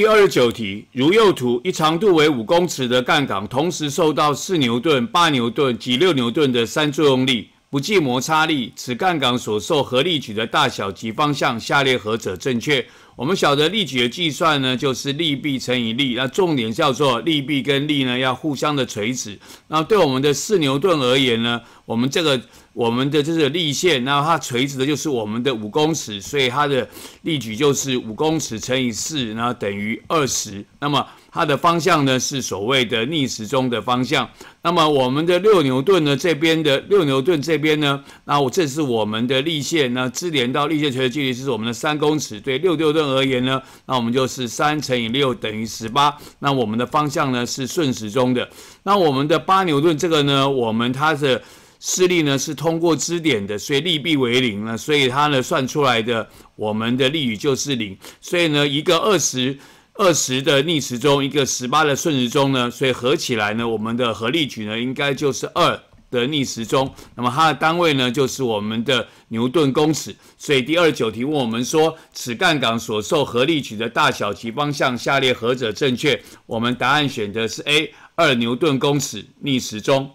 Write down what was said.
第二十九题，如右图，一长度为五公尺的杆同时受到四牛顿、八牛顿及六牛顿的三作用力，不计摩擦力，此杆所受合力矩的大小及方向，下列何者正确？我们晓得力矩的计算呢，就是力臂乘以力。那重点叫做力臂跟力呢，要互相的垂直。那对我们的四牛顿而言呢，我们这个我们的就是力线，那它垂直的就是我们的五公尺，所以它的力矩就是五公尺乘以四，那等于二十。那么它的方向呢，是所谓的逆时钟的方向。那么我们的六牛顿呢，这边的六牛顿这边呢，那我这是我们的力线，那支连到力线垂的距离是我们的三公尺，对六六顿。而言呢，那我们就是三乘以六等于十八。那我们的方向呢是顺时钟的。那我们的八牛顿这个呢，我们它的势力呢是通过支点的，所以力臂为零了，所以它呢算出来的我们的力矩就是零。所以呢，一个二十二十的逆时钟，一个十八的顺时钟呢，所以合起来呢，我们的合力矩呢应该就是二。的逆时钟，那么它的单位呢，就是我们的牛顿公尺。所以第二九题问我们说，此杠杆所受合力矩的大小及方向，下列何者正确？我们答案选的是 A，二牛顿公尺逆时钟。